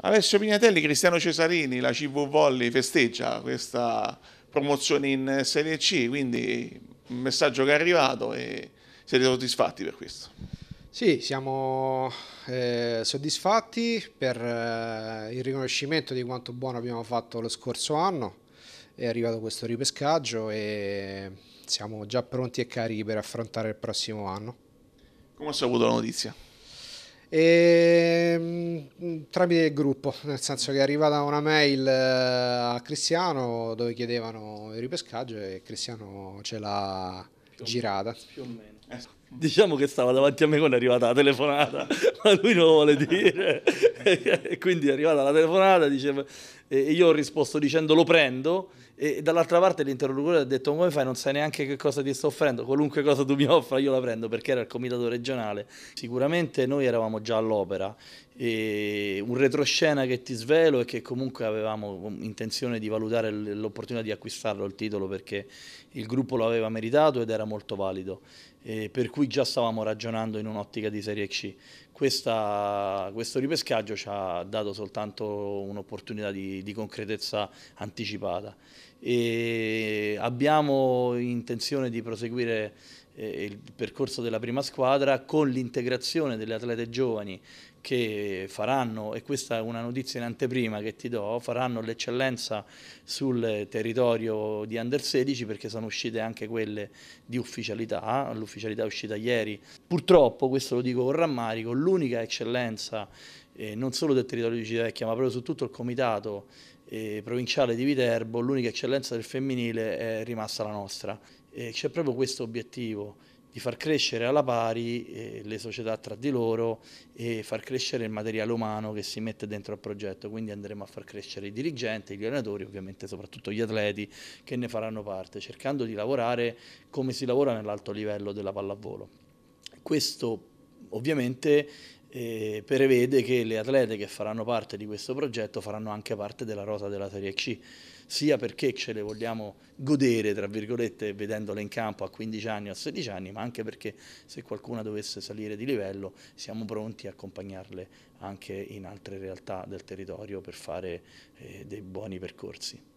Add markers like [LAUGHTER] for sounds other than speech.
Alessio Pignatelli, Cristiano Cesarini, la CV Volley festeggia questa promozione in Serie C, quindi un messaggio che è arrivato e siete soddisfatti per questo? Sì, siamo eh, soddisfatti per eh, il riconoscimento di quanto buono abbiamo fatto lo scorso anno, è arrivato questo ripescaggio e siamo già pronti e carichi per affrontare il prossimo anno. Come ho saputo la notizia? E, ehm, tramite il gruppo, nel senso che è arrivata una mail eh, a Cristiano dove chiedevano il ripescaggio e Cristiano ce l'ha girata. Più o meno. Diciamo che stava davanti a me quando è arrivata la telefonata, [LAUGHS] ma lui non lo vuole dire. E quindi è arrivata la telefonata diceva, e io ho risposto dicendo lo prendo e dall'altra parte l'interlocutore ha detto come fai non sai neanche che cosa ti sto offrendo, qualunque cosa tu mi offra io la prendo perché era il comitato regionale. Sicuramente noi eravamo già all'opera e un retroscena che ti svelo è che comunque avevamo intenzione di valutare l'opportunità di acquistarlo il titolo perché il gruppo lo aveva meritato ed era molto valido. E per cui già stavamo ragionando in un'ottica di Serie C. Questa, questo ripescaggio ci ha dato soltanto un'opportunità di, di, concretezza anticipata e abbiamo intenzione di proseguire eh, il percorso della prima squadra con l'integrazione delle atlete giovani che faranno, e questa è una notizia in anteprima che ti do, faranno l'eccellenza sul territorio di Under 16 perché sono uscite anche quelle di ufficialità, l'ufficialità è uscita ieri. Purtroppo, questo lo dico con rammarico, l'unica eccellenza eh, non solo del territorio di Civitavecchia ma proprio su tutto il comitato eh, provinciale di Viterbo, l'unica eccellenza del femminile è rimasta la nostra. Eh, C'è proprio questo obiettivo di far crescere alla pari eh, le società tra di loro e far crescere il materiale umano che si mette dentro al progetto, quindi andremo a far crescere i dirigenti, gli allenatori, ovviamente soprattutto gli atleti che ne faranno parte, cercando di lavorare come si lavora nell'alto livello della pallavolo. Questo ovviamente e prevede che le atlete che faranno parte di questo progetto faranno anche parte della rota della Serie C, sia perché ce le vogliamo godere, tra virgolette, vedendole in campo a 15 anni o a 16 anni, ma anche perché se qualcuna dovesse salire di livello siamo pronti a accompagnarle anche in altre realtà del territorio per fare eh, dei buoni percorsi.